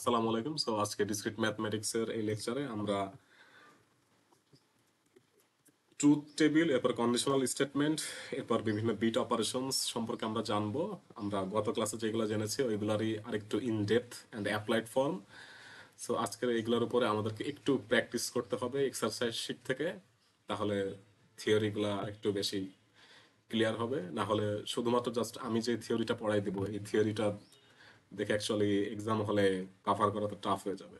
আসসালামু আলাইকুম সো আজকে ডিসক্রিট ম্যাথমেটিক্স এর এই লেকচারে আমরা ট্রুথ টেবিল এরপর কন্ডিশনাল স্টেটমেন্ট এরপর বিভিন্ন বিট অপারেশনস সম্পর্কে আমরা জানব আমরা গত ক্লাসে যেগুলো জেনেছি ওইগুলারই আরেকটু in depth and applied form so আজকের এইগুলোর উপরে আমাদেরকে একটু প্র্যাকটিস করতে হবে এক্সারসাইজ শিট থেকে তাহলে থিওরিগুলা একটু বেশি ক্লিয়ার হবে না হলে শুধুমাত্র জাস্ট আমি যে থিওরিটা পড়াই দেবো এই থিওরিটা দেখে অ্যাকচুয়ালি এক্সাম হলে কাভার করা তো টাফ হয়ে যাবে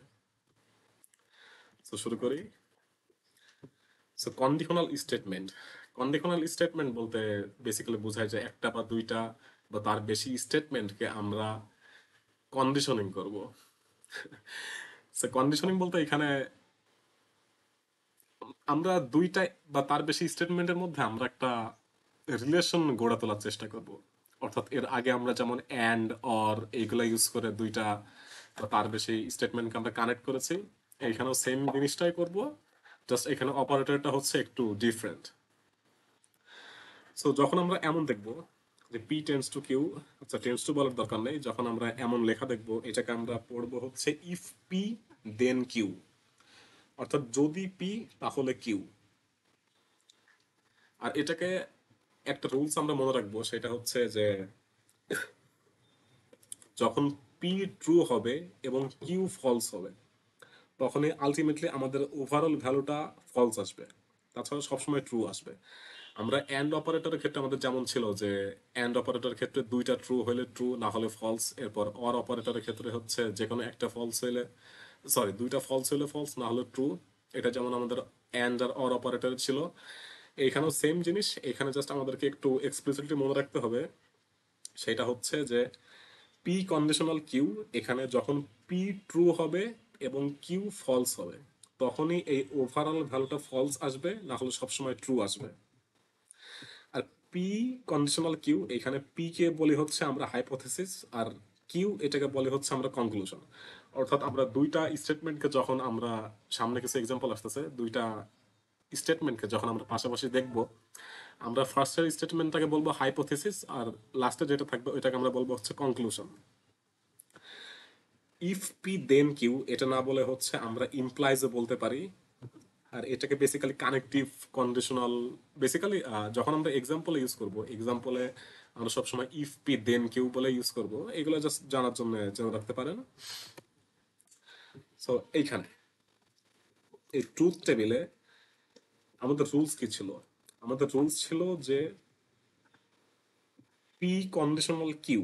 তো শুরু করি so conditional statement conditional statement বলতে বেসিক্যালি বোঝায় যে একটা বা দুইটা বা তার বেশি স্টেটমেন্টকে আমরা কন্ডিশনিং করব সো কন্ডিশনিং বলতে এখানে আমরা দুইটা বা তার বেশি স্টেটমেন্টের মধ্যে আমরা একটা রিলেশন গড়ে তোলার চেষ্টা করবো অর্থাৎ এর আগে আমরা যেমন অ্যান্ড অর এইগুলো ইউজ করে দুইটা তার বেশি স্টেটমেন্টকে আমরা কানেক্ট করেছি এখানেও সেম জিনিসটাই করব জাস্ট এখানে অপারেটরটা হচ্ছে একটু ডিফারেন্ট সো যখন আমরা এমন দেখব যে পি টেন্স টু কিউ আচ্ছা টেন্স টু বলার দরকার নেই যখন আমরা এমন লেখা দেখব এটাকে আমরা পড়বো হচ্ছে ইফ পি দেন কিউ অর্থাৎ যদি পি তাহলে কিউ আর এটাকে একটা রুলস আমরা মনে রাখবো সেটা হচ্ছে যে যখন পি ট্রু হবে এবং কিউ ফলস হবে তখনই আলটিমেটলি আমাদের ওভারঅল ভ্যালুটা ফলস আসবে তাছাড়া সবসময় ট্রু আসবে আমরা অ্যান্ড অপারেটরের ক্ষেত্রে আমাদের যেমন ছিল যে অ্যান্ড অপারেটরের ক্ষেত্রে দুইটা ট্রু হলে ট্রু না হলে ফলস এরপর অর অপারেটরের ক্ষেত্রে হচ্ছে যে কোনো একটা ফলস হলে সরি দুইটা ফলস হলে ফলস না হলে ট্রু এটা যেমন আমাদের অ্যান্ড আর অর অপারেটর ছিল এখানেও সেম জিনিস এখানে জাস্ট আমাদেরকে একটু এক্সপ্লিসিটলি মনে রাখতে হবে সেটা হচ্ছে যে পি কন্ডিশনাল কিউ এখানে যখন পি ট্রু হবে এবং কিউ ফলস হবে তখনই এই ওভারঅল ভ্যালুটা ফলস আসবে না হলে সবসময় ট্রু আসবে আর পি কন্ডিশনাল কিউ এখানে পি কে বলি হচ্ছে আমরা হাইপোথেসিস আর কিউ এটাকে বলে হচ্ছে আমরা কনক্লুশন অর্থাৎ আমরা দুইটা স্টেটমেন্টকে যখন আমরা সামনে কিছু এক্সাম্পল আসতেছে দুইটা স্টেটমেন্টকে যখন আমরা পাশাপাশি দেখব আমরা ফার্স্টের স্টেটমেন্টটাকে বলবো হাইপোথেসিস আর লাস্টে যেটা থাকবে ওইটাকে আমরা বলবো হচ্ছে conclusion if P then Q এটা না বলে হচ্ছে আমরা ইমপ্লাইজে বলতে পারি আর এটাকে বেসিক্যালি কানেকটিভ কন্ডিশনাল বেসিক্যালি যখন আমরা এক্সাম্পলে ইউজ করব এক্সাম্পলে আমরা সবসময় ইফ পি দেন কিউ বলে ইউজ করব এগুলো জাস্ট জানার জন্য জেনে রাখতে পারেন সো এইখানে এই ট্রুথ টেবিলে আমাদের রুলস কি ছিল আমাদের রুলস ছিল যে পি কন্ডিশনাল কিউ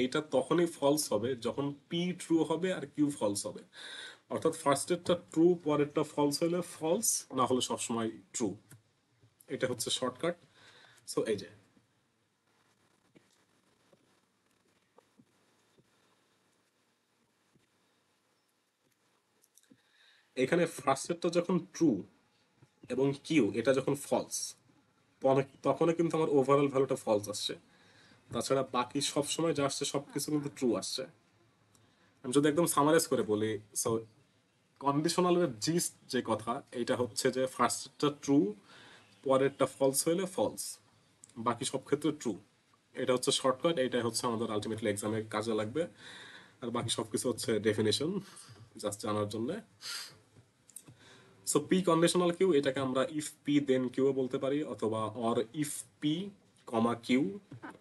এইটা তখনই ফলস হবে যখন পি ট্রু হবে আর কিউ ফলস হবে অর্থাৎ ফার্স্ট এরটা ট্রু পরেরটা ফলস হলে ফলস না হলে সবসময় ট্রু এটা হচ্ছে শর্টকাট সো এই যে এখানে ফার্স্টেরটা যখন ট্রু এবং কিউ এটা যখন ফলস তখনও কিন্তু আমার ওভারঅল ভ্যালুটা ফলস আসছে তাছাড়া বাকি সব সময় যা আসছে সব কিছু কিন্তু ট্রু আসছে আমি যদি একদম সামারাইজ করে বলি সো কন্ডিশনালের জিস যে কথা এটা হচ্ছে যে ফার্স্টটা ট্রু পরেরটা ফলস হইলে ফলস বাকি সব ক্ষেত্রে ট্রু এটা হচ্ছে শর্টকাট এটা হচ্ছে আমাদের আলটিমেটলি এক্সামে কাজে লাগবে আর বাকি সব কিছু হচ্ছে ডেফিনেশন জাস্ট জানার জন্যে সো পি কন্ডিশনাল কিউ এটাকে আমরা ইফ পি দেন কিউ বলতে পারি অথবা or if P comma Q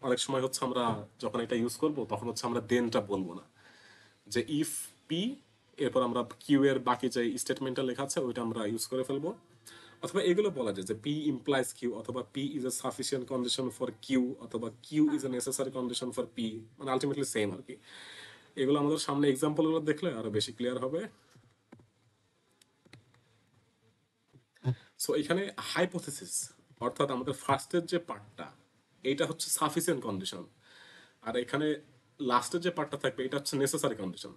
অনেক সময় হচ্ছে আমরা যখন এটা ইউজ করব তখন হচ্ছে আমরা দেনটা বলবো না যে ইফ পি এরপর আমরা কিউ এর বাকি যে স্টেটমেন্টটা লেখা আছে ওইটা আমরা ইউজ করে ফেলবো অথবা এগুলো বলা যায় যে পি ইমপ্লাইজ কিউ অথবা P is a sufficient condition for Q অথবা Q is a necessary condition for P মানে আলটিমেটলি সেম আর কি এগুলো আমাদের সামনে এক্সাম্পলগুলো দেখলে আরো বেশি ক্লিয়ার হবে সো এখানে হাইপোথেসিস অর্থাৎ আমাদের ফার্স্টের যে পার্টটা এইটা হচ্ছে সাফিসিয়েন্ট কন্ডিশন আর এখানে লাস্টের যে পার্টটা থাকবে এটা হচ্ছে নেসেসারি কন্ডিশন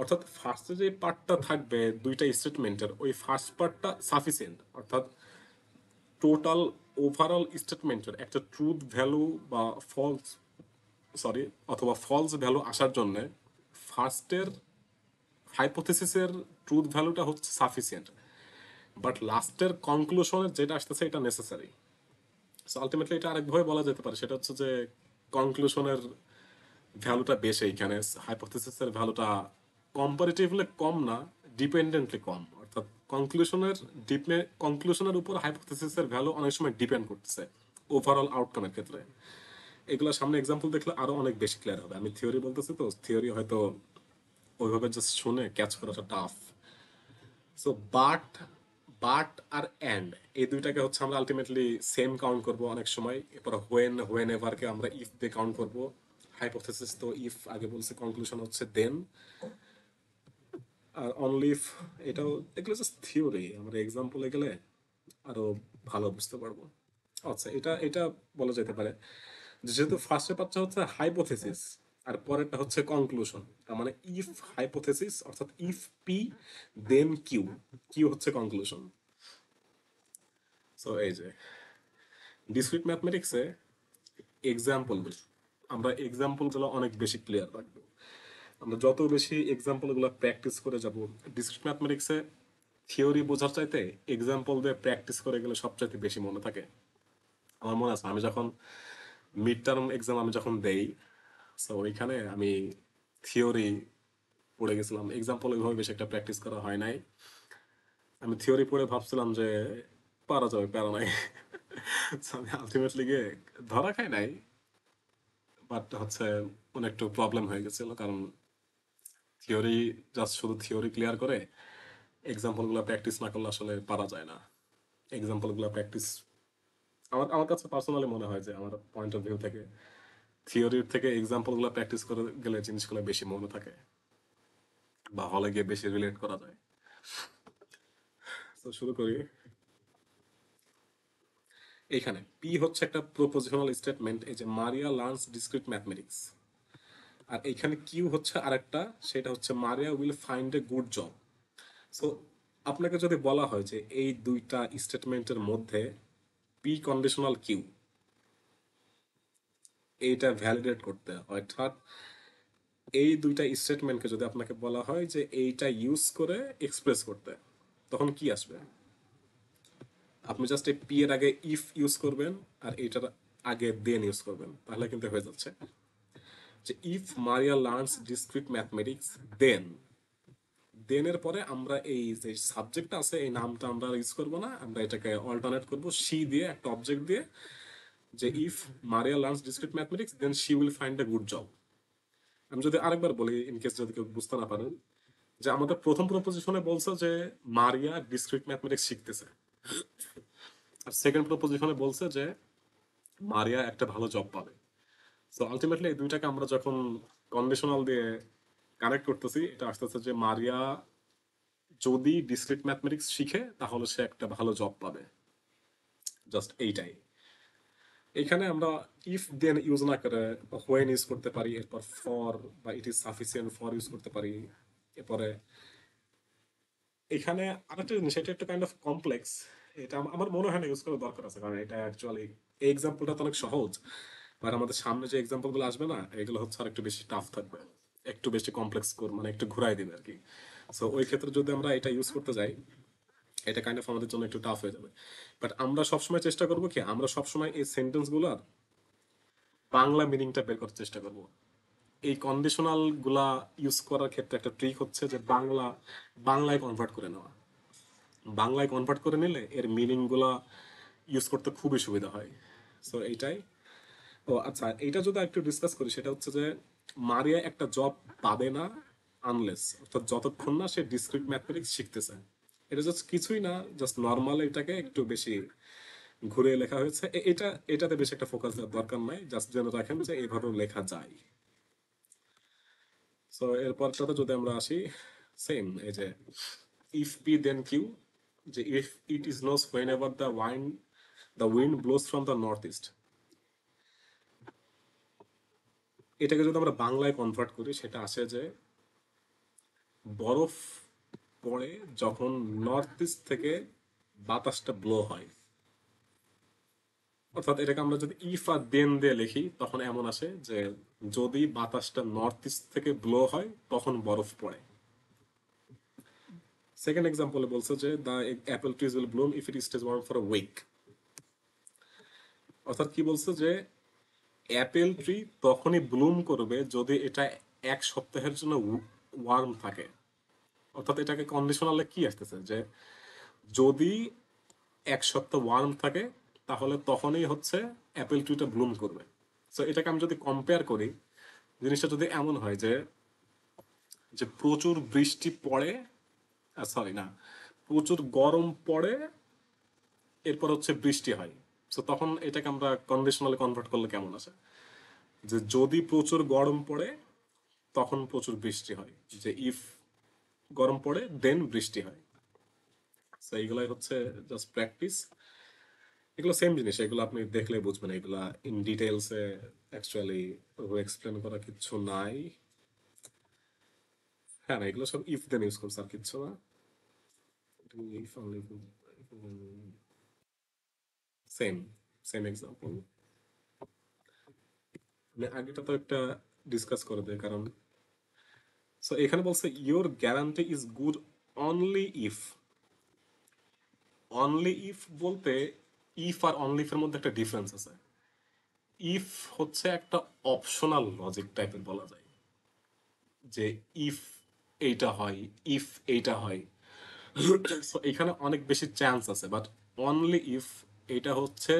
অর্থাৎ ফার্স্টে যে পার্টটা থাকবে দুইটা স্টেটমেন্টের ওই ফার্স্ট পার্টটা সাফিসিয়েন্ট অর্থাৎ টোটাল ওভারঅল স্টেটমেন্টের একটা ট্রুথ ভ্যালু বা ফলস সরি অথবা ফলস ভ্যালু আসার জন্য ফার্স্টের হাইপোথেসিসের ট্রুথ ভ্যালুটা হচ্ছে সাফিসিয়েন্ট বাট লাস্টের কনক্লুশনের যেটা আসতেছে এটা নেসেসারি সো আলটিমেটলি এটা আরেকভাবে বলা যেতে পারে সেটা হচ্ছে যে কনক্লুশনের ভ্যালুটা বেশি এইখানে হাইপোথিসিসের ভ্যালুটা কম্পারেটিভলি কম না ডিপেন্ডেন্টলি কম অর্থাৎ কনক্লুশনের ডিপে কনক্লুশনের উপর হাইপোথিসিসের ভ্যালু অনেক সময় ডিপেন্ড করতেছে ওভারঅল আউটকামের ক্ষেত্রে এগুলো সামনে এক্সাম্পল দেখলে আরো অনেক বেশি ক্লিয়ার হবে আমি থিওরি বলতেছি তো থিওরি হয়তো ওইভাবে জাস্ট শুনে ক্যাচ করাটা টাফ সো বাট বাট আর অ্যান্ড এই দুইটাকে হচ্ছে আমরা আলটিমেটলি সেম কাউন্ট করব অনেক সময় এরপর হোয়েন হোয়েন এভারকে আমরা ইফ দিয়ে কাউন্ট করব হাইপোথেসিস তো ইফ আগে বলছে কনক্লুশন হচ্ছে দেন আর অনলিফ এটাও এগুলো জাস্ট থিওরি আমরা এক্সাম্পলে গেলে আরও ভালো বুঝতে পারবো আচ্ছা এটা এটা বলা যেতে পারে যেহেতু ফার্স্ট পেপারটা হচ্ছে হাইপোথেসিস আর পরেরটা হচ্ছে কনক্লুশন তার মানে ইফ হাইপোথেসিস অর্থাৎ if P then Q Q হচ্ছে কনক্লুশন সো এই যে ডিসক্রিট ম্যাথমেটিক্সে এক্সাম্পল আমরা এক্সাম্পলগুলো অনেক বেশি ক্লিয়ার রাখব আমরা যত বেশি এক্সাম্পলগুলো প্র্যাকটিস করে যাব ডিসক্রিট ম্যাথমেটিক্সে থিওরি বোঝার চাইতে এক্সাম্পল দিয়ে প্র্যাকটিস করে গেলে সবচাইতে বেশি মনে থাকে আমার মনে আছে আমি যখন মিড টার্ম এক্সাম আমি যখন দেই সো ওইখানে আমি থিওরি পড়ে গেছিলাম এক্সাম্পল ওইভাবে বেশি একটা প্র্যাকটিস করা হয় নাই আমি থিওরি পড়ে ভাবছিলাম যে পারা যাবে প্যারা নাই আমি আলটিমেটলি গিয়ে ধরা খাই নাই বাট হচ্ছে অনেকটু প্রবলেম হয়ে গেছিল কারণ থিওরি জাস্ট শুধু থিওরি ক্লিয়ার করে এক্সাম্পলগুলো প্র্যাকটিস না করলে আসলে পারা যায় না এক্সাম্পলগুলো প্র্যাকটিস আমার আমার কাছে পার্সোনালি মনে হয় যে আমার পয়েন্ট অফ ভিউ থেকে থিওরির থেকে এক্সাম্পলগুলো প্র্যাকটিস করে গেলে জিনিসগুলো বেশি মনে থাকে বা হলে গিয়ে বেশি রিলেট করা যায় তো শুরু করি এইখানে পি হচ্ছে একটা প্রপোজিশনাল স্টেটমেন্ট এই যে মারিয়া লার্নস ডিসক্রিট ম্যাথমেটিক্স আর এইখানে কিউ হচ্ছে আরেকটা সেটা হচ্ছে Maria will find a good job so আপনাকে যদি বলা হয় যে এই দুইটা স্টেটমেন্টের মধ্যে পি কন্ডিশনাল কিউ এইটা ভ্যালিডেট করতে অর্থাৎ এই দুইটা স্টেটমেন্টকে যদি আপনাকে বলা হয় যে এইটা ইউজ করে এক্সপ্রেস করতে তখন কি আসবে আপনি জাস্ট এই পি এর আগে ইফ ইউজ করবেন আর এইটার আগে দেন ইউজ করবেন তাহলে কিন্তু হয়ে যাচ্ছে যে if Maria learns discrete mathematics then then এর পরে আমরা এই যে সাবজেক্টটা আছে এই নামটা আমরা ইউজ করব না আমরা এটাকে অল্টারনেট করব সি দিয়ে একটা অবজেক্ট দিয়ে যে if Maria learns discrete mathematics then she will find a good job আমি যদি আরেকবার বলি ইন কেস যদি কেউ বুঝতে না পারেন যে আমাদের প্রথম প্রপোজিশনে বলছে যে মারিয়া ডিসক্রিট ম্যাথমেটিক্স শিখতেছে আর সেকেন্ড প্রপোজিশনে বলছে যে মারিয়া একটা ভালো জব পাবে সো আলটিমেটলি এই দুইটাকে আমরা যখন কন্ডিশনাল দিয়ে কানেক্ট করতেছি এটা আসতেছে যে মারিয়া যদি ডিসক্রিট ম্যাথমেটিক্স শিখে তাহলে সে একটা ভালো জব পাবে জাস্ট এইটাই এখানে আমরা ইফ দেন ইউজ না করে হোয়েন ইউজ করতে পারি এরপর ফর বা it is sufficient for use করতে পারি এরপরে এখানে আরেকটা জিনিস এটা একটা কাইন্ড অফ কমপ্লেক্স এটা আমার মনে হয় না ইউজ করার দরকার আছে কারণ এটা অ্যাকচুয়ালি এই এক্সাম্পলটা তো অনেক সহজ বা আমাদের সামনে যে এক্সাম্পলগুলো আসবে না এগুলো হচ্ছে আর একটু বেশি টাফ থাকবে একটু বেশি কমপ্লেক্স কর মানে একটু ঘুরাই দিবে আর কি সো ওই ক্ষেত্রে যদি আমরা এটা ইউজ করতে যাই এটা কাইন্ড অফ আমাদের জন্য একটু টাফ হয়ে যাবে বাট আমরা সবসময় চেষ্টা করব কি আমরা সবসময় এই সেন্টেন্সগুলোর বাংলা মিনিংটা বের করার চেষ্টা করব এই কন্ডিশনাল গুলা ইউজ করার ক্ষেত্রে একটা ট্রিক হচ্ছে যে বাংলা বাংলায় কনভার্ট করে নেওয়া বাংলায় কনভার্ট করে নিলে এর মিনিংগুলা ইউজ করতে খুবই সুবিধা হয় সো এইটাই ও আচ্ছা এইটা যদি একটু ডিসকাস করি সেটা হচ্ছে যে মারিয়া একটা জব পাবে না আনলেস অর্থাৎ যতক্ষণ না সে ডিসক্রিট ম্যাথমেটিক্স শিখতেছে এটা জাস্ট কিছুই না জাস্ট নর্মাল এটাকে একটু বেশি ঘুরে লেখা হয়েছে এটা এটাতে বেশি একটা ফোকাস দেওয়ার দরকার নাই জাস্ট যেন রাখেন যে এইভাবেও লেখা যায় সো সাথে যদি আমরা আসি সেম এই যে ইফ পি দেন কিউ যে if it is snows whenever the wind the wind blows from the north east এটাকে যদি আমরা বাংলায় কনভার্ট করি সেটা আসে যে বরফ পড়ে যখন নর্থ ইস্ট থেকে বাতাসটা ব্লো হয় অর্থাৎ এটাকে আমরা যদি ইফ আর দেন দিয়ে লিখি তখন এমন আসে যে যদি বাতাসটা নর্থ ইস্ট থেকে ব্লো হয় তখন বরফ পড়ে সেকেন্ড এক্সাম্পলে বলছে যে the apple trees will bloom if it stays warm for a week অর্থাৎ কি বলছে যে অ্যাপেল ট্রি তখনই ব্লুম করবে যদি এটা এক সপ্তাহের জন্য ওয়ার্ম থাকে অর্থাৎ এটাকে কন্ডিশনালে কি আসতেছে যে যদি এক সপ্তাহ ওয়ার্ম থাকে তাহলে তখনই হচ্ছে অ্যাপেল ট্রিটা ব্লুম করবে সো এটাকে আমি যদি কম্পেয়ার করি জিনিসটা যদি এমন হয় যে যে প্রচুর বৃষ্টি পড়ে সরি না প্রচুর গরম পড়ে এরপর হচ্ছে বৃষ্টি হয় সো তখন এটাকে আমরা কন্ডিশনালে কনভার্ট করলে কেমন আছে যে যদি প্রচুর গরম পড়ে তখন প্রচুর বৃষ্টি হয় যে ইফ গরম পড়ে দেন বৃষ্টি হয় তো এইগুলাই হচ্ছে জাস্ট প্র্যাকটিস এগুলো সেম জিনিস এগুলো আপনি দেখলে বুঝবেন এগুলা ইন ডিটেলসে অ্যাকচুয়ালি এক্সপ্লেন করা কিছু নাই হ্যাঁ না এগুলো সব ইফ দেন ইউজ করছে আর কিচ্ছু না সেম সেম এক্সাম্পল আগেটা তো একটা ডিসকাস করে দেয় কারণ সো এখানে বলছে your guarantee is good only if only if বলতে ইফ আর অনলি ইফের মধ্যে একটা ডিফারেন্স আছে ইফ হচ্ছে একটা অপশনাল লজিক টাইপের বলা যায় যে ইফ এইটা হয় ইফ এইটা হয় সো এখানে অনেক বেশি চান্স আছে বাট অনলি ইফ এটা হচ্ছে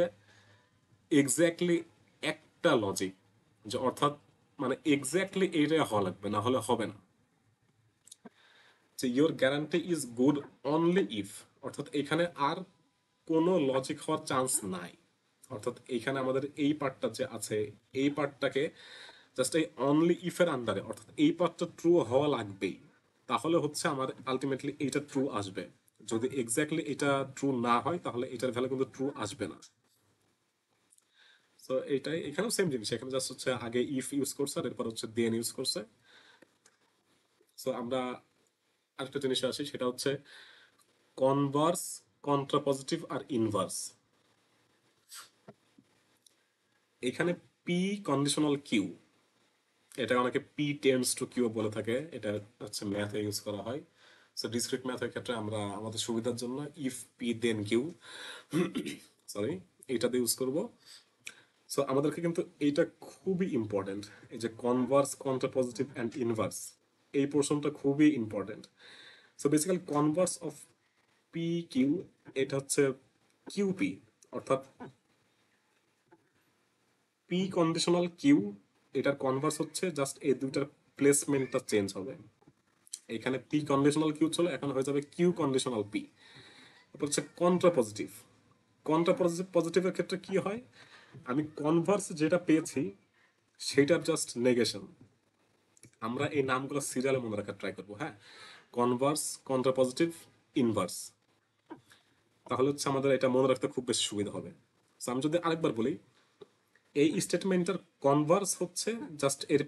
এক্স্যাক্টলি একটা লজিক যে অর্থাৎ মানে এক্স্যাক্টলি এইটা হওয়া লাগবে না হলে হবে না যে your guarantee is good only if অর্থাৎ এখানে আর কোনো লজিক হওয়ার চান্স নাই অর্থাৎ এইখানে আমাদের এই পার্টটা যে আছে এই পার্টটাকে জাস্ট এই অনলি ইফের আন্ডারে অর্থাৎ এই পার্টটা ট্রু হওয়া লাগবেই তাহলে হচ্ছে আমার আলটিমেটলি এইটা ট্রু আসবে যদি এক্স্যাক্টলি এটা ট্রু না হয় তাহলে এটার ভ্যালু কিন্তু ট্রু আসবে না তো এইটাই এখানেও সেম জিনিস এখানে জাস্ট হচ্ছে আগে ইফ ইউজ করছে আর এরপর হচ্ছে দেন ইউজ করছে সো আমরা আরেকটা জিনিস আছে সেটা হচ্ছে কনভার্স কন্ট্রাপজিটিভ আর ইনভার্স এখানে পি কন্ডিশনাল কিউ এটা অনেকে পি টেন্স টু কিউ বলে থাকে এটা হচ্ছে ম্যাথে ইউজ করা হয় সো ডিসক্রিট ম্যাথের ক্ষেত্রে আমরা আমাদের সুবিধার জন্য if P then Q sorry দিয়ে ইউজ করব সো আমাদেরকে কিন্তু এইটা খুবই ইম্পর্টেন্ট এই যে কনভার্স কন্ট্রাপজিটিভ অ্যান্ড ইনভার্স এই পোর্শনটা খুবই important so basically converse of P Q এটা হচ্ছে কিউপি অর্থাৎ পি কন্ডিশনাল কিউ এটার কনভার্স হচ্ছে জাস্ট এই দুইটার প্লেসমেন্টটা চেঞ্জ হবে এখানে পি কন্ডিশনাল কিউ ছিল এখন হয়ে যাবে কিউ কন্ডিশনাল পি তারপর হচ্ছে কন্ট্রা পজিটিভ কন্ট্রা পজিটিভের ক্ষেত্রে কি হয় আমি কনভার্স যেটা পেয়েছি সেটার জাস্ট নেগেশন আমরা এই নামগুলো সিরিয়ালে মনে রাখার ট্রাই করবো হ্যাঁ কনভার্স কন্ট্রাপজিটিভ ইনভার্স তাহলে হচ্ছে আমাদের এটা মনে রাখতে খুব বেশি সুবিধা হবে আমি যদি আরেকবার বলি এই স্টেটমেন্টটার কনভার্স হচ্ছে জাস্ট এর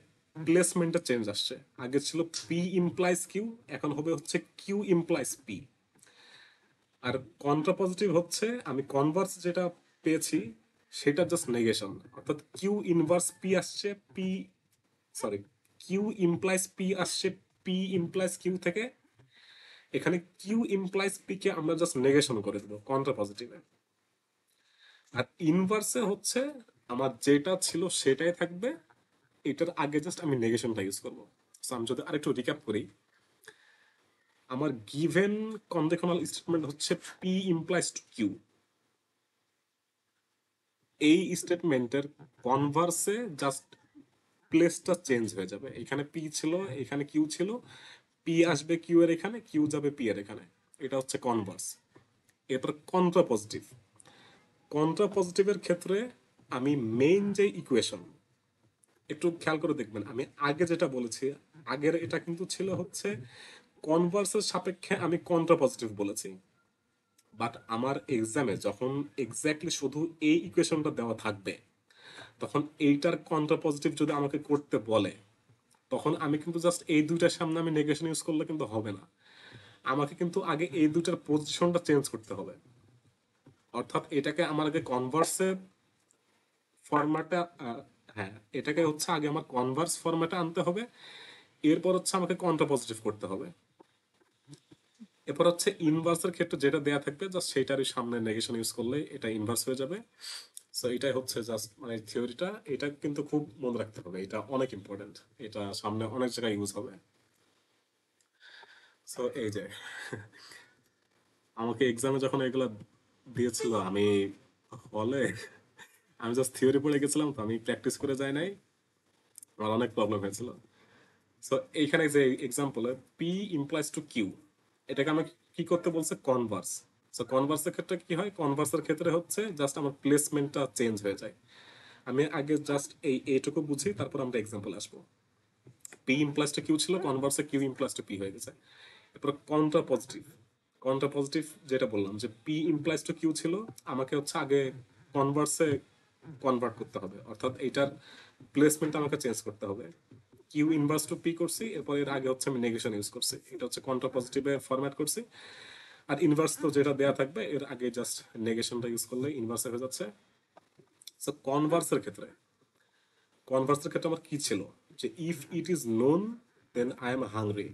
প্লেসমেন্টটা চেঞ্জ আসছে আগে ছিল পি ইমপ্লাইজ কিউ এখন হবে হচ্ছে কিউ ইমপ্লাইজ পি আর কন্ট্রাপজিটিভ হচ্ছে আমি কনভার্স যেটা পেয়েছি সেটা জাস্ট নেগেশন অর্থাৎ কিউ ইনভার্স পি আসছে P sorry Q implies P আসছে পি ইমপ্লাইস কিউ থেকে এখানে কিউ ইমপ্লাইস পি কে আমরা জাস্ট নেগেশন করে দেবো কন্ট্রা পজিটিভে আর ইনভার্সে হচ্ছে আমার যেটা ছিল সেটাই থাকবে এটার আগে জাস্ট আমি নেগেশনটা ইউজ করবো আমি যদি আরেকটু রিক্যাপ করি আমার গিভেন কন্ডিশনাল স্টেটমেন্ট হচ্ছে পি ইমপ্লাইস টু কিউ এই স্টেটমেন্টের কনভার্সে জাস্ট প্লেসটা চেঞ্জ হয়ে যাবে এখানে পি ছিল এখানে কিউ ছিল পি আসবে কিউ এর এখানে কিউ যাবে পি এর এখানে এটা হচ্ছে কনভার্স এরপর কন্ট্রা পজিটিভ কন্ট্রা পজিটিভের ক্ষেত্রে আমি মেইন যে ইকুয়েশন একটু খেয়াল করে দেখবেন আমি আগে যেটা বলেছি আগের এটা কিন্তু ছিল হচ্ছে কনভার্সের সাপেক্ষে আমি কন্ট্রা পজিটিভ বলেছি বাট আমার এক্সামে যখন এক্স্যাক্টলি শুধু এই ইকুয়েশনটা দেওয়া থাকবে তখন এইটার কন্ট্রা পজিটিভ যদি আমাকে করতে বলে তখন আমি কিন্তু জাস্ট এই দুইটার সামনে আমি নেগেশন ইউজ করলে কিন্তু হবে না আমাকে কিন্তু আগে এই দুটার পজিশনটা চেঞ্জ করতে হবে অর্থাৎ এটাকে আমার আগে কনভার্সে ফরম্যাটে হ্যাঁ এটাকে হচ্ছে আগে আমার কনভার্স ফরম্যাটে আনতে হবে এরপর হচ্ছে আমাকে কন্ট্রা পজিটিভ করতে হবে এরপর হচ্ছে ইনভার্সের ক্ষেত্রে যেটা দেয়া থাকবে জাস্ট সেইটারই সামনে নেগেশন ইউজ করলে এটা ইনভার্স হয়ে যাবে সো এটাই হচ্ছে জাস্ট মানে থিওরিটা এটা কিন্তু খুব মনে রাখতে হবে এটা অনেক ইম্পর্টেন্ট এটা সামনে অনেক জায়গায় ইউজ হবে সো এই যে আমাকে এক্সামে যখন এগুলো দিয়েছিল আমি বলে আমি জাস্ট থিওরি পড়ে গেছিলাম তো আমি প্র্যাকটিস করে যাই নাই আমার অনেক প্রবলেম হয়েছিল সো এইখানে যে এক্সাম্পলে পি ইমপ্লাইজ টু কিউ এটাকে আমাকে কি করতে বলছে কনভার্স সো কনভার্সের ক্ষেত্রে কি হয় কনভার্সের ক্ষেত্রে হচ্ছে জাস্ট আমার প্লেসমেন্টটা চেঞ্জ হয়ে যায় আমি আগে জাস্ট এই এইটুকু বুঝি তারপর আমরা এক্সাম্পল আসবো পি ইমপ্লাসটা কিউ ছিল কনভার্সে কিউ ইমপ্লাসটা পি হয়ে গেছে এরপর কন্ট্রা পজিটিভ কন্ট্রা পজিটিভ যেটা বললাম যে পি ইমপ্লাইজ টু কিউ ছিল আমাকে হচ্ছে আগে কনভার্সে কনভার্ট করতে হবে অর্থাৎ এটার প্লেসমেন্ট আমাকে চেঞ্জ করতে হবে কিউ ইনভার্স টু পি করছি এরপর এর আগে হচ্ছে আমি নেগেশন ইউজ করছি এটা হচ্ছে কন্ট্রা পজিটিভে ফরম্যাট করছি আর ইনভার্স তো যেটা দেয়া থাকবে এর আগে জাস্ট নেগেশনটা ইউজ করলে ইনভার্স হয়ে যাচ্ছে সো কনভার্সের ক্ষেত্রে কনভার্সের ক্ষেত্রে আমার কি ছিল যে if it is noon then I am hungry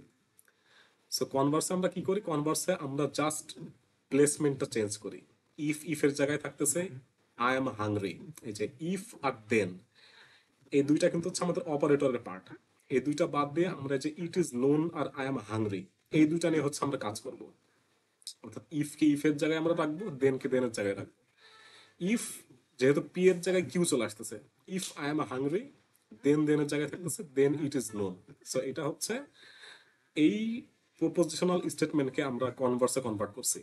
so কনভার্সে আমরা কি করি কনভার্সে আমরা জাস্ট প্লেসমেন্টটা চেঞ্জ করি ইফ ইফ এর জায়গায় থাকতেছে আই এম হাংরি এই যে ইফ আর দেন এই দুইটা কিন্তু হচ্ছে আমাদের অপারেটরের পার্ট এই দুইটা বাদ দিয়ে আমরা যে ইট ইজ নোন আর আই এম হাংরি এই দুইটা নিয়ে হচ্ছে আমরা কাজ করবো অর্থাৎ ইফকে এর জায়গায় আমরা রাখবো দেন দেনকে দেনের জায়গায় রাখবো ইফ যেহেতু পি এর জায়গায় কিউ চলে আসতেছে if I am hungry then then এর জায়গায় থাকতেছে then it is noon so এটা হচ্ছে এই প্রপোজিশনাল স্টেটমেন্টকে আমরা কনভার্সে কনভার্ট করছি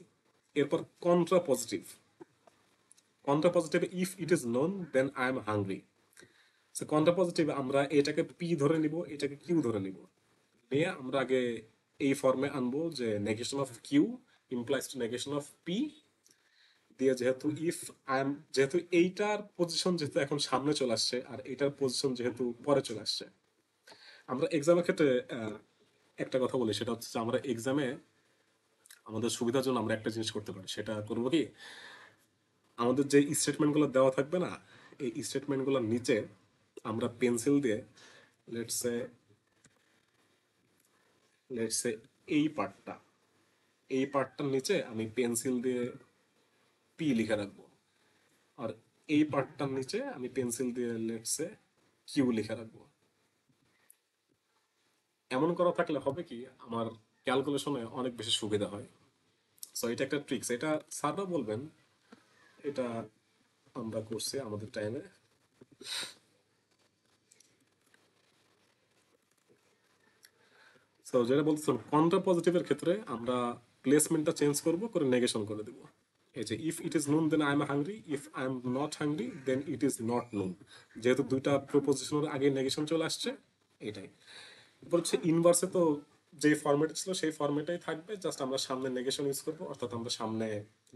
এরপর contrapositive contrapositive if it is noon then I am hungry so contrapositive আমরা এটাকে পি ধরে নিব এটাকে কিউ ধরে নিব নিয়ে আমরা আগে এই ফর্মে আনবো যে negation of Q implies to negation of P দিয়ে যেহেতু ইফ আই এম যেহেতু এইটার পজিশন যেহেতু এখন সামনে চলে আসছে আর এইটার পজিশন যেহেতু পরে চলে আসছে আমরা এক্সামের ক্ষেত্রে একটা কথা বলি সেটা হচ্ছে আমরা এক্সামে আমাদের সুবিধার জন্য আমরা একটা জিনিস করতে পারি সেটা করবো কি আমাদের যে স্টেটমেন্টগুলো দেওয়া থাকবে না এই স্টেটমেন্টগুলোর নিচে আমরা পেন্সিল দিয়ে লেটসে লেটসে এই পার্টটা এই পার্টটার নিচে আমি পেন্সিল দিয়ে পি লিখে রাখবো আর এই পার্টটার নিচে আমি পেন্সিল দিয়ে লেটসে কিউ লিখে রাখবো এমন করা থাকলে হবে কি আমার ক্যালকুলেশনে অনেক বেশি সুবিধা হয় সো এটা একটা ট্রিক্স এটা স্যাররা বলবেন এটা আমরা করছি আমাদের টাইমে সো যেটা বলছিলাম কন্ট্রা পজিটিভের ক্ষেত্রে আমরা প্লেসমেন্টটা চেঞ্জ করব করে নেগেশন করে দেব এই যে if it is noon then I am hungry if I am not hungry then it is not noon যেহেতু দুইটা প্রপোজিশনের আগে নেগেশন চলে আসছে এটাই এরপর হচ্ছে ইনভার্সে তো যে ফর্মেট ছিল সেই ফর্মেটাই থাকবে জাস্ট আমরা সামনে নেগেশন ইউজ করব অর্থাৎ আমরা সামনে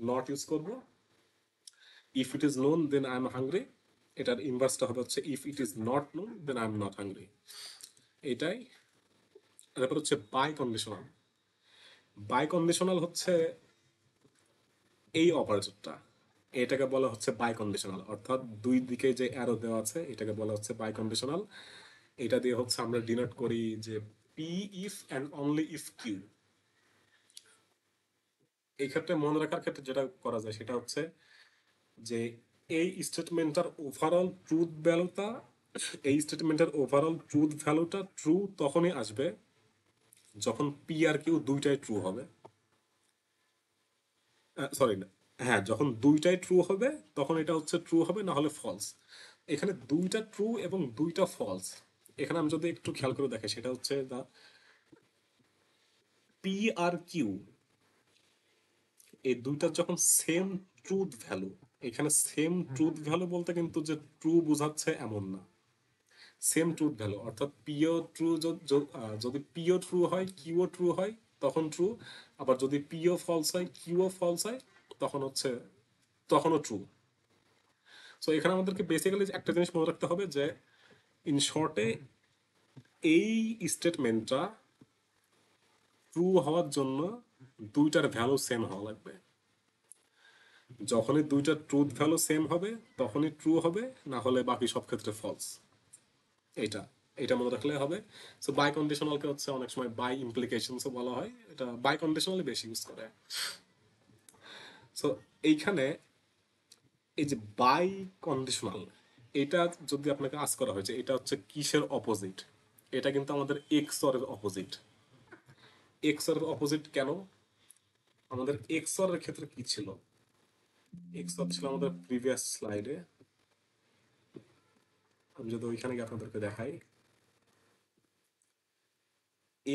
নট ইউজ করব if it is noon then I am hungry এটার ইনভার্সটা হবে হচ্ছে if it is not noon then I am not hungry এটাই তারপর হচ্ছে বাই কন্ডিশনাল বাই কন্ডিশনাল হচ্ছে এই অপারেটরটা এটাকে বলা হচ্ছে বাই কন্ডিশনাল অর্থাৎ দুই দিকে যে অ্যারো দেওয়া আছে এটাকে বলা হচ্ছে বাই কন্ডিশনাল এটা দিয়ে হচ্ছে আমরা ডিনোট করি যে P if and only if Q এই ক্ষেত্রে মনে রাখার ক্ষেত্রে যেটা করা যায় সেটা হচ্ছে যে এই স্টেটমেন্টটার ওভারঅল ট্রুথ ভ্যালুটা এই স্টেটমেন্টের ওভারঅল ট্রুথ ভ্যালুটা ট্রু তখনই আসবে যখন পি আর কিউ দুইটাই ট্রু হবে সরি হ্যাঁ যখন দুইটাই ট্রু হবে তখন এটা হচ্ছে ট্রু হবে না হলে ফলস এখানে দুইটা ট্রু এবং দুইটা ফলস এখানে আমি যদি একটু খেয়াল করে দেখে সেটা হচ্ছে দা পি আর কিউ এই দুইটা যখন সেম ট্রুথ ভ্যালু এখানে সেম ট্রুথ ভ্যালু বলতে কিন্তু যে ট্রু বোঝাচ্ছে এমন না সেম ট্রুথ ভ্যালু অর্থাৎ পিও ট্রু যদি পিও ট্রু হয় কিও ট্রু হয় তখন ট্রু আবার যদি পিও ফলস হয় কিও ফলস হয় তখন হচ্ছে তখনও ট্রু সো এখানে আমাদেরকে বেসিক্যালি একটা জিনিস মনে রাখতে হবে যে ইন শর্টে এই স্টেটমেন্টটা ট্রু হওয়ার জন্য দুইটার ভ্যালু সেম হওয়া লাগবে যখনই দুইটার ট্রুথ ভ্যালু সেম হবে তখনই ট্রু হবে না হলে বাকি সব ক্ষেত্রে ফলস এটা এটা মনে রাখলে হবে সো বাই কন্ডিশনালকে হচ্ছে অনেক সময় বাই ইমপ্লিকেশনসও বলা হয় এটা বাই কন্ডিশনালি বেশি ইউজ করে সো এইখানে এই যে বাই কন্ডিশনাল এটা যদি আপনাকে আজ করা হয়েছে এটা হচ্ছে কিসের অপোজিট এটা কিন্তু আমাদের এক্সরের অপোজিট এক্সরের অপোজিট কেন আমাদের এক্সরের ক্ষেত্রে কি ছিল এক্সর ছিল আমাদের প্রিভিয়াস স্লাইডে আমি যদি ওইখানে গিয়ে আপনাদেরকে দেখাই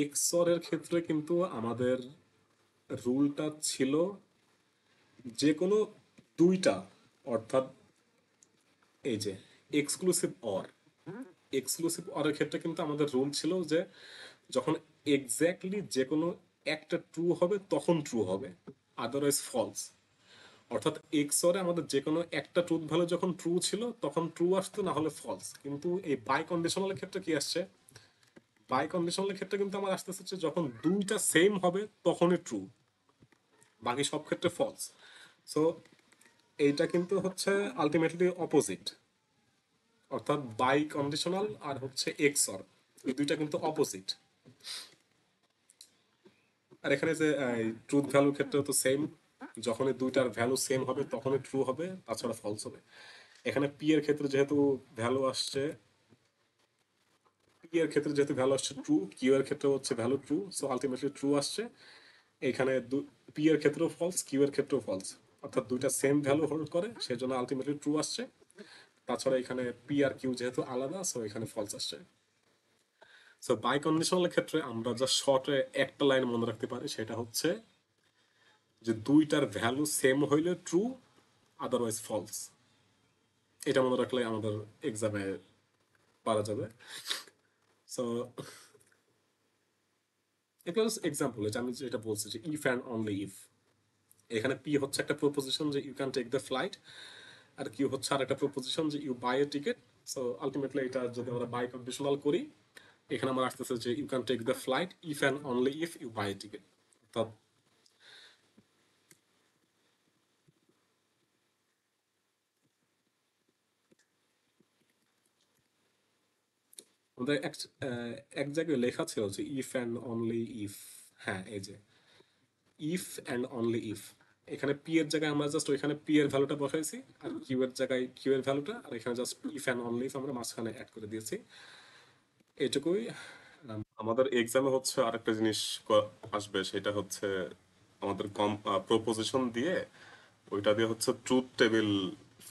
এক্সরের ক্ষেত্রে কিন্তু আমাদের রুলটা ছিল যে কোনো দুইটা অর্থাৎ এই যে এক্সক্লুসিভ অর এক্সক্লুসিভ অরের ক্ষেত্রে কিন্তু আমাদের রুল ছিল যে যখন এক্স্যাক্টলি যে কোনো একটা ট্রু হবে তখন ট্রু হবে আদারওয়াইজ ফলস অর্থাৎ এক্সরে আমাদের যে কোনো একটা ট্রুথ ভ্যালু যখন ট্রু ছিল তখন ট্রু আসতো না হলে ফলস কিন্তু এই বাই কন্ডিশনালের ক্ষেত্রে কি আসছে বাই কন্ডিশনালের ক্ষেত্রে কিন্তু আমার আসতে হচ্ছে যখন দুইটা সেম হবে তখনই ট্রু বাকি সব ক্ষেত্রে ফলস সো এইটা কিন্তু হচ্ছে আলটিমেটলি অপোজিট অর্থাৎ বাই কন্ডিশনাল আর হচ্ছে অর এই দুইটা কিন্তু অপোজিট আর এখানে যে ট্রুথ ভ্যালুর ক্ষেত্রে তো সেম যখনই দুইটার ভ্যালু সেম হবে তখনই ট্রু হবে তাছাড়া ফলস হবে এখানে পি এর ক্ষেত্রে যেহেতু ভ্যালু আসছে পি এর ক্ষেত্রে যেহেতু ভ্যালু আসছে ট্রু কিউ এর ক্ষেত্রে হচ্ছে value true so ultimately true আসছে এখানে পি এর ক্ষেত্রেও ফলস কিউ এর ক্ষেত্রেও ফলস অর্থাৎ দুইটা সেম ভ্যালু হোল্ড করে সেজন্য আলটিমেটলি ট্রু আসছে তাছাড়া এখানে পি আর কিউ যেহেতু আলাদা সো এখানে ফলস আসছে সো বাই কন্ডিশনাল ক্ষেত্রে আমরা যা শর্টে একটা লাইন মনে রাখতে পারি সেটা হচ্ছে যে দুইটার ভ্যালু সেম হইলে ট্রু আদারওয়াইজ ফলস এটা মনে রাখলে আমাদের এক্সামে পারা যাবে সো এটা এক্সাম্পল এটা আমি যেটা বলছি যে ইফ অ্যান্ড অনলি ইফ এখানে পি হচ্ছে একটা প্রপোজিশন যে you can take the flight আর কি হচ্ছে আর একটা প্রপোজিশন যে you buy a ticket so ultimately এটা যদি আমরা বাই কন্ডিশনাল করি এখানে আমার আসতেছে যে you can take the flight if and only if you buy a ticket অর্থাৎ ওদের এক জায়গায় লেখা ছিল যে ইফ অ্যান্ড অনলি ইফ হ্যাঁ এই যে ইফ অ্যান্ড অনলি ইফ এখানে পি এর জায়গায় আমরা জাস্ট ওইখানে পি এর ভ্যালুটা বসাইছি আর কিউ এর জায়গায় কিউ এর ভ্যালুটা আর এখানে just if and only if আমরা মাঝখানে অ্যাড করে দিয়েছি এটুকুই um, আমাদের এক্সামে হচ্ছে আরেকটা জিনিস আসবে সেটা হচ্ছে আমাদের কম প্রপোজিশন দিয়ে ওইটা দিয়ে হচ্ছে ট্রুথ টেবিল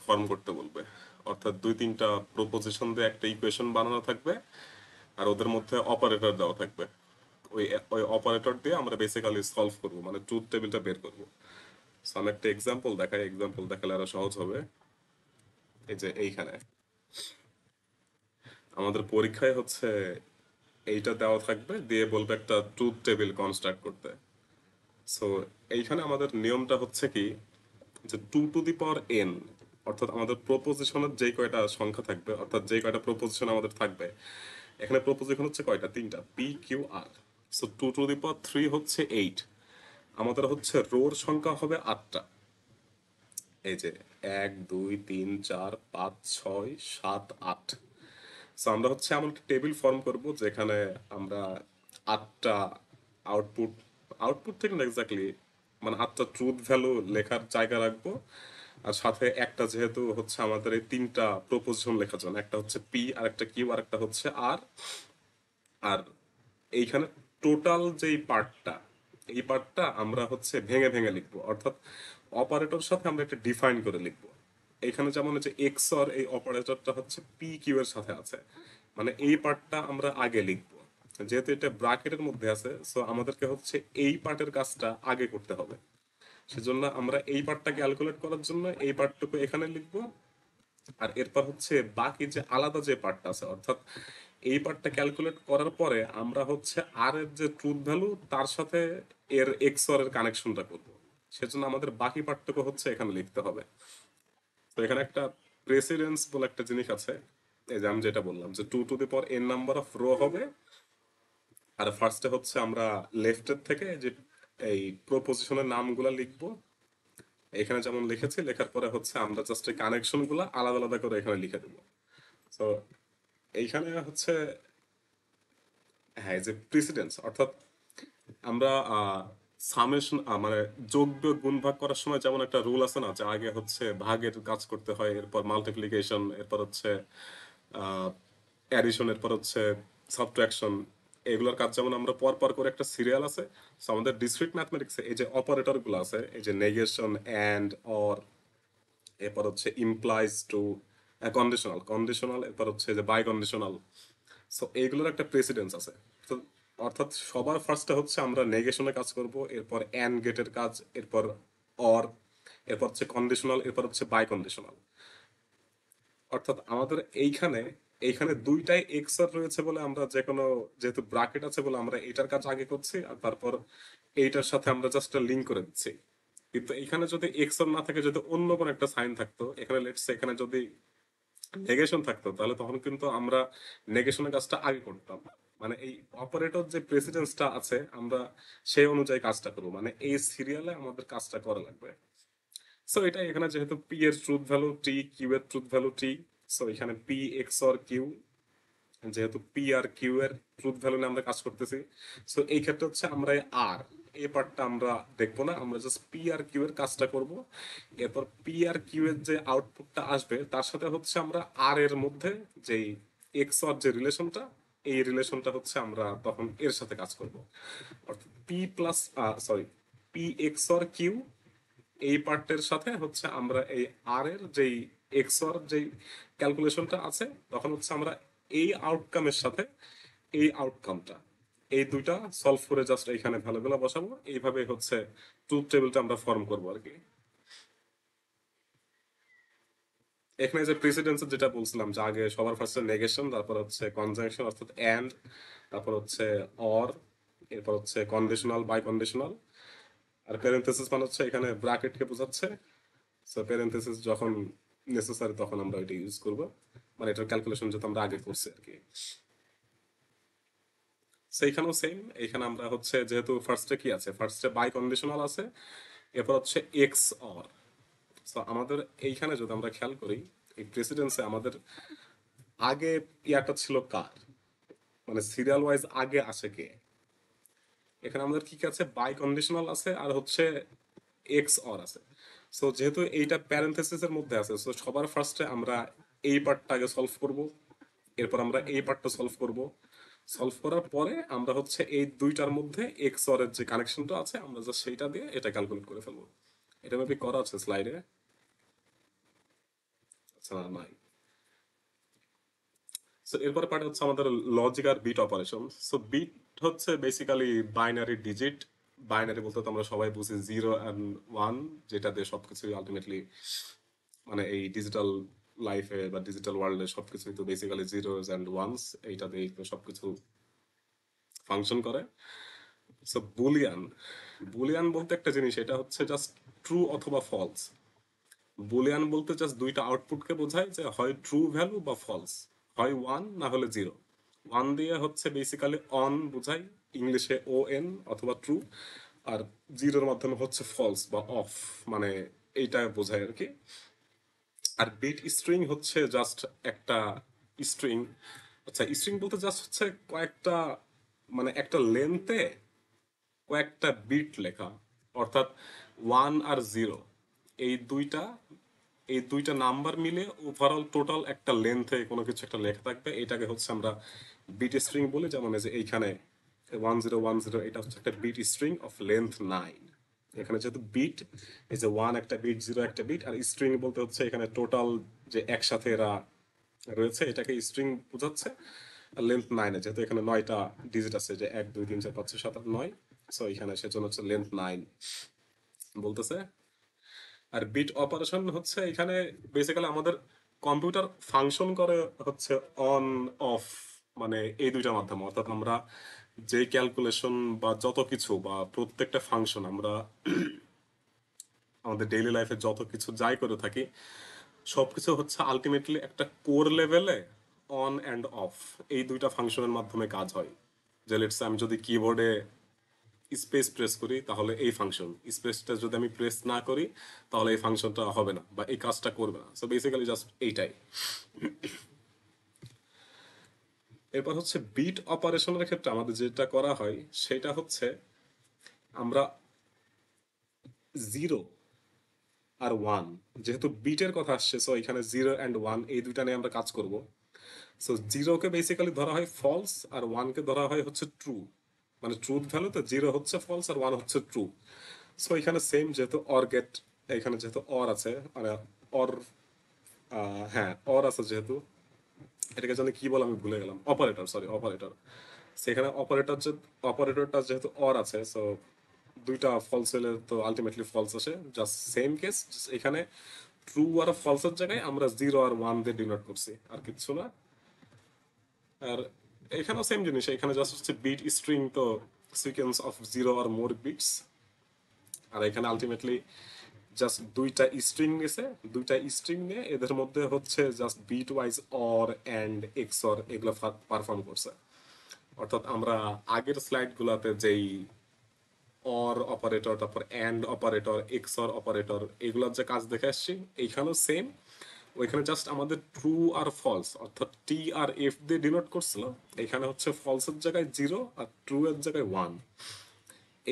ফর্ম করতে বলবে অর্থাৎ দুই তিনটা প্রপোজিশন দিয়ে একটা ইকুয়েশন বানানো থাকবে আর ওদের মধ্যে অপারেটর দেওয়া থাকবে ওই ওই অপারেটর দিয়ে আমরা বেসিক্যালি সলভ করব মানে ট্রুথ টেবিলটা বের করব সো আমি একটা এক্সাম্পল দেখাই এক্সাম্পল দেখালে আরো সহজ হবে এই যে এইখানে আমাদের পরীক্ষায় হচ্ছে এইটা দেওয়া থাকবে দিয়ে বলবে একটা ট্রুথ টেবিল কনস্ট্রাক্ট করতে সো এইখানে আমাদের নিয়মটা হচ্ছে কি যে two to the power N অর্থাৎ আমাদের প্রপোজিশনের যে কয়টা সংখ্যা থাকবে অর্থাৎ যে কয়টা প্রপোজিশন আমাদের থাকবে এখানে প্রপোজিশন হচ্ছে কয়টা তিনটা পি কিউ আর so two to the power three হচ্ছে এইট আমাদের হচ্ছে রোর সংখ্যা হবে আটটা এই যে এক দুই তিন চার পাঁচ ছয় সাত আট সো আমরা হচ্ছে এমন একটা টেবিল ফর্ম করব যেখানে আমরা আটটা আউটপুট আউটপুট থেকে না এক্স্যাক্টলি মানে আটটা ট্রুথ ভ্যালু লেখার জায়গা রাখবো আর সাথে একটা যেহেতু হচ্ছে আমাদের এই তিনটা প্রপোজিশন লেখার জন্য একটা হচ্ছে পি আর একটা কিউ আর একটা হচ্ছে আর আর এইখানে টোটাল যেই পার্টটা এই পার্টটা আমরা হচ্ছে ভেঙে ভেঙে লিখবো অর্থাৎ অপারেটর সাথে আমরা একটা ডিফাইন করে লিখবো এখানে যেমন হচ্ছে এক্স অর এই অপারেটরটা হচ্ছে পি কিউ এর সাথে আছে মানে এই পার্টটা আমরা আগে লিখবো যেহেতু এটা ব্রাকেটের মধ্যে আছে সো আমাদেরকে হচ্ছে এই পার্টের কাজটা আগে করতে হবে সেজন্য আমরা এই পার্টটা ক্যালকুলেট করার জন্য এই পার্টটুকু এখানে লিখবো আর এরপর হচ্ছে বাকি যে আলাদা যে পার্টটা আছে অর্থাৎ এই পার্টটা ক্যালকুলেট করার পরে আমরা হচ্ছে আর এর যে ট্রুথ ভ্যালু তার সাথে এর এক্স এর কানেকশনটা করব সেজন্য আমাদের বাকি পার্টটুকু হচ্ছে এখানে লিখতে হবে তো এখানে একটা প্রেসিডেন্স বলে একটা জিনিস আছে এই যে আমি যেটা বললাম যে টু টু দি পর এন নাম্বার অফ রো হবে আর ফার্স্টে হচ্ছে আমরা লেফটের থেকে যে এই প্রপোজিশনের নামগুলো লিখবো এখানে যেমন লিখেছি লেখার পরে হচ্ছে আমরা জাস্ট এই কানেকশনগুলো আলাদা আলাদা করে এখানে লিখে দেবো তো এইখানে হচ্ছে হ্যাঁ যে প্রেসিডেন্স অর্থাৎ আমরা সামেশন মানে যোগ বিয়োগ গুণ ভাগ করার সময় যেমন একটা রুল আছে না যে আগে হচ্ছে ভাগের কাজ করতে হয় এরপর মাল্টিপ্লিকেশন এরপর হচ্ছে অ্যাডিশন এরপর হচ্ছে সাবট্রাকশন এগুলোর কাজ যেমন আমরা পর পর করে একটা সিরিয়াল আছে আমাদের ডিস্ট্রিক্ট ম্যাথমেটিক্সে এই যে অপারেটর গুলো আছে এই যে নেগেশন অ্যান্ড অর এরপর হচ্ছে ইমপ্লাইজ টু কন্ডিশনাল কন্ডিশনাল এরপর হচ্ছে যে বাই কন্ডিশনাল সো এইগুলোর একটা প্রেসিডেন্স আছে তো অর্থাৎ সবার ফার্স্টটা হচ্ছে আমরা নেগেশনে কাজ করব এরপর অ্যান্ড গেটের কাজ এরপর অর এরপর হচ্ছে কন্ডিশনাল এরপর হচ্ছে বাই কন্ডিশনাল অর্থাৎ আমাদের এইখানে এখানে দুইটাই এক্সআর রয়েছে বলে আমরা যে কোনো যেহেতু ব্রাকেট আছে বলে আমরা এটার কাজ আগে করছি আর তারপর এইটার সাথে আমরা জাস্ট লিঙ্ক করে দিচ্ছি কিন্তু এখানে যদি এক্সআর না থাকে যদি অন্য কোনো একটা সাইন থাকতো এখানে লেটস এখানে যদি নেগেশন থাকতো তাহলে তখন কিন্তু আমরা নেগেশনের কাজটা আগে করতাম মানে এই অপারেটর যে প্রেসিডেন্সটা আছে আমরা সেই অনুযায়ী কাজটা করবো মানে এই সিরিয়ালে আমাদের কাজটা করা লাগবে সো এটা এখানে যেহেতু পি এর ট্রুথ ভ্যালু টি কিউ এর ট্রুথ ভ্যালু টি সো এখানে পি এক্স অর কিউ যেহেতু পি আর কিউ এর ট্রুথ ভ্যালু নিয়ে আমরা কাজ করতেছি সো এই ক্ষেত্রে হচ্ছে আমরা আর এই পার্টটা আমরা দেখবো না আমরা জাস্ট পি আর কিউ এর কাজটা করব এরপর পি আর কিউ এর যে আউটপুটটা আসবে তার সাথে হচ্ছে আমরা আর এর মধ্যে যেই এক্স অর যে রিলেশনটা এই রিলেশনটা হচ্ছে আমরা তখন এর সাথে কাজ করব অর্থাৎ P plus sorry P XOR Q এই পার্টের সাথে হচ্ছে আমরা এই আর এর যেই এক্স ওয়ার যে ক্যালকুলেশনটা আছে তখন হচ্ছে আমরা এই আউটকামের সাথে এই আউটকামটা এই দুইটা সলভ করে জাস্ট এখানে ভ্যালুগুলো বসাবো এইভাবে হচ্ছে ট্রুথ টেবিলটা আমরা ফর্ম করব আর কি এখানে যে প্রেসিডেন্স যেটা বলছিলাম যে আগে সবার ফার্স্টে নেগেশন তারপর হচ্ছে কনজাংশন অর্থাৎ অ্যান্ড তারপর হচ্ছে অর এরপর হচ্ছে কন্ডিশনাল বাই কন্ডিশনাল আর প্যারেন্থেসিস মানে হচ্ছে এখানে ব্র্যাকেটকে বোঝাচ্ছে সো প্যারেন্থেসিস যখন নেসেসারি তখন আমরা ওইটা ইউজ করব মানে এটার ক্যালকুলেশন যেহেতু আমরা আগে করছি আর কি সেইখানেও সেম এখানে আমরা হচ্ছে যেহেতু ফার্স্টে কি আছে ফার্স্টে বাই কন্ডিশনাল আছে এরপর হচ্ছে এক্স অর তো আমাদের এইখানে যদি আমরা খেয়াল করি এই প্রেসিডেন্সে আমাদের আগে ইয়াটা ছিল কার মানে সিরিয়াল ওয়াইজ আগে আসে কে এখানে আমাদের কি আছে বাই কন্ডিশনাল আছে আর হচ্ছে এক্স অর আছে সো যেহেতু এইটা এর মধ্যে আছে সো সবার ফার্স্টে আমরা এই পার্টটা আগে সলভ করব এরপর আমরা এই পার্টটা সলভ করব সলভ করার পরে আমরা হচ্ছে এই দুইটার মধ্যে এক্স অরের যে কানেকশনটা আছে আমরা জাস্ট সেইটা দিয়ে এটা ক্যালকুলেট করে ফেলবো এটা মেবি করা আছে স্লাইডে আচ্ছা নাই সো এরপরে পার্ট হচ্ছে আমাদের লজিক আর বিট অপারেশন সো বিট হচ্ছে বেসিক্যালি বাইনারি ডিজিট বাইনারি বলতে তো আমরা সবাই বুঝি জিরো অ্যান্ড ওয়ান যেটা দিয়ে কিছুই আলটিমেটলি মানে এই ডিজিটাল লাইফে বা ডিজিটাল ওয়ার্ল্ডে সবকিছু তো বেসিক্যালি জিরো অ্যান্ড ওয়ানস এইটা দিয়ে তো সবকিছু ফাংশন করে সো বুলিয়ান বুলিয়ান বলতে একটা জিনিস এটা হচ্ছে জাস্ট ট্রু অথবা ফলস বুলিয়ান বলতে জাস্ট দুইটা আউটপুটকে বোঝায় যে হয় ট্রু ভ্যালু বা ফলস হয় ওয়ান না হলে জিরো ওয়ান দিয়ে হচ্ছে বেসিক্যালি অন বোঝাই ইংলিশে ও এন অথবা ট্রু আর জিরোর মাধ্যমে হচ্ছে ফলস বা অফ মানে এইটা বোঝায় আর কি আর বিট স্ট্রিং হচ্ছে জাস্ট একটা স্ট্রিং আচ্ছা স্ট্রিং বলতে জাস্ট হচ্ছে কয়েকটা মানে একটা লেন্থে কয়েকটা বিট লেখা অর্থাৎ ওয়ান আর জিরো এই দুইটা এই দুইটা নাম্বার মিলে ওভারঅল টোটাল একটা লেন্থে কোনো কিছু একটা লেখা থাকবে এটাকে হচ্ছে আমরা বিট স্ট্রিং বলে যেমন যে এইখানে ওয়ান জিরো ওয়ান জিরো এটা হচ্ছে একটা bit string of length nine এখানে যেহেতু বিট এই যে ওয়ান একটা বিট জিরো একটা বিট আর স্ট্রিং বলতে হচ্ছে এখানে টোটাল যে একসাথে এরা রয়েছে এটাকে স্ট্রিং বোঝাচ্ছে লেন্থ নাইনে যেহেতু এখানে নয়টা ডিজিট আছে যে এক দুই তিন চার পাঁচ ছয় সাত আট নয় সো এখানে সেজন্য হচ্ছে লেন্থ নাইন বলতেছে আর বিট অপারেশন হচ্ছে এখানে বেসিক্যালি আমাদের কম্পিউটার ফাংশন করে হচ্ছে অন অফ মানে এই দুইটা মাধ্যম অর্থাৎ আমরা যে ক্যালকুলেশন বা যত কিছু বা প্রত্যেকটা ফাংশন আমরা আমাদের ডেইলি লাইফে যত কিছু যাই করে থাকি সবকিছু হচ্ছে আলটিমেটলি একটা কোর লেভেলে অন অ্যান্ড অফ এই দুইটা ফাংশনের মাধ্যমে কাজ হয় যে লেটস আমি যদি কিবোর্ডে স্পেস প্রেস করি তাহলে এই ফাংশন স্পেসটা যদি আমি প্রেস না করি তাহলে এই ফাংশনটা হবে না বা এই কাজটা করবে না সো বেসিক্যালি জাস্ট এইটাই এরপর হচ্ছে বিট অপারেশনের ক্ষেত্রে আমাদের যেটা করা হয় সেটা হচ্ছে আমরা জিরো আর ওয়ান যেহেতু বিটের কথা আসছে সো এখানে জিরো অ্যান্ড ওয়ান এই দুইটা নিয়ে আমরা কাজ করব সো জিরোকে বেসিক্যালি ধরা হয় ফলস আর ওয়ানকে ধরা হয় হচ্ছে ট্রু মানে ট্রুথ ভ্যালু তো জিরো হচ্ছে ফলস আর ওয়ান হচ্ছে ট্রু সো এখানে সেম যেহেতু অর গেট এখানে যেহেতু অর আছে মানে অর হ্যাঁ অর আছে যেহেতু এটাকে জানি কি বলে আমি ভুলে গেলাম অপারেটর সরি অপারেটর সেখানে অপারেটর যে অপারেটরটা যেহেতু অর আছে সো দুইটা ফলস হলে তো আলটিমেটলি ফলস আসে জাস্ট সেম কেস এখানে ট্রু আর ফলসের জায়গায় আমরা জিরো আর ওয়ান দিয়ে ডিনোট করছি আর কিচ্ছু না আর এখানেও সেম জিনিস এখানে জাস্ট হচ্ছে বিট স্ট্রিং তো সিকোয়েন্স অফ জিরো আর মোর বিটস আর এখানে আলটিমেটলি জাস্ট দুইটা স্ট্রিং নিছে দুইটা স্ট্রিং নিয়ে এদের মধ্যে হচ্ছে just bitwise or and XOR এগুলো পারফর্ম করছে অর্থাৎ আমরা আগের স্লাইডগুলোতে যেই অর অপারেটর তারপর and operator XOR operator এগুলোর যে কাজ দেখে আসছি এইখানেও সেম ওইখানে জাস্ট আমাদের ট্রু আর ফলস অর্থাৎ টি আর এফ দিয়ে ডিনোট করছিল এখানে হচ্ছে ফলসের জায়গায় জিরো আর ট্রু এর জায়গায় ওয়ান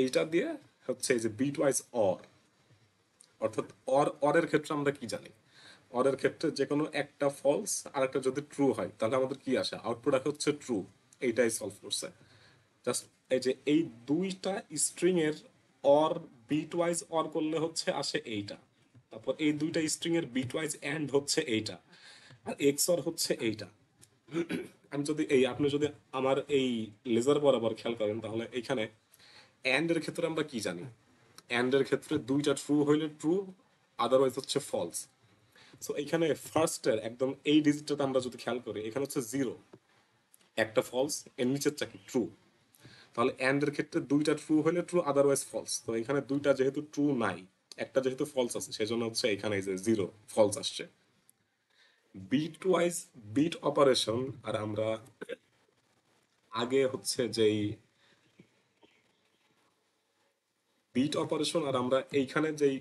এইটা দিয়ে হচ্ছে এই যে বিট ওয়াইজ অর অর্থাৎ অর অরের ক্ষেত্রে আমরা কি জানি অরের ক্ষেত্রে যে কোনো একটা ফলস আর একটা যদি ট্রু হয় তাহলে আমাদের কি আসে আউটপুট আসে হচ্ছে ট্রু এইটাই সলভ করছে জাস্ট এই যে এই দুইটা স্ট্রিং এর অর বিট ওয়াইজ অর করলে হচ্ছে আসে এইটা তারপর এই দুইটা স্ট্রিং এর বিট ওয়াইজ এন্ড হচ্ছে এইটা আর এক্স অর হচ্ছে এইটা আমি যদি এই আপনি যদি আমার এই লেজার বরাবর খেয়াল করেন তাহলে এইখানে এন্ড এর ক্ষেত্রে আমরা কি জানি অ্যান্ডের ক্ষেত্রে দুইটা ট্রু হইলে ট্রু আদারওয়াইজ হচ্ছে ফলস সো এইখানে ফার্স্টের একদম এই ডিজিটটাতে আমরা যদি খেয়াল করি এখানে হচ্ছে জিরো একটা ফলস এর নিচেরটা কি ট্রু তাহলে অ্যান্ডের ক্ষেত্রে দুইটা ট্রু হলে ট্রু আদারওয়াইজ ফলস তো এখানে দুইটা যেহেতু ট্রু নাই একটা যেহেতু ফলস আছে সেজন্য হচ্ছে এখানে যে জিরো ফলস আসছে বিট ওয়াইজ বিট অপারেশন আর আমরা আগে হচ্ছে যেই বিট অপারেশন আর আমরা এইখানে যেই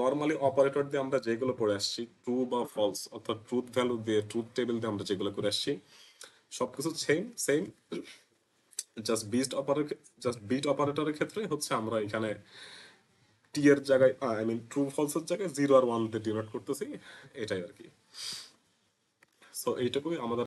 নর্মালি অপারেটর দিয়ে আমরা যেগুলো পড়ে আসছি ট্রু বা ফলস অর্থাৎ ট্রুথ ভ্যালু দিয়ে ট্রুথ টেবিল দিয়ে আমরা যেগুলো করে আসছি সবকিছু same same just bit operator just bit অপারেটরের ক্ষেত্রে হচ্ছে আমরা এখানে টি এর জায়গায় আই মিন ট্রু ফলসের জায়গায় জিরো আর ওয়ান দিয়ে ডিনোট করতেছি এটাই আর কি সো এইটুকুই আমাদের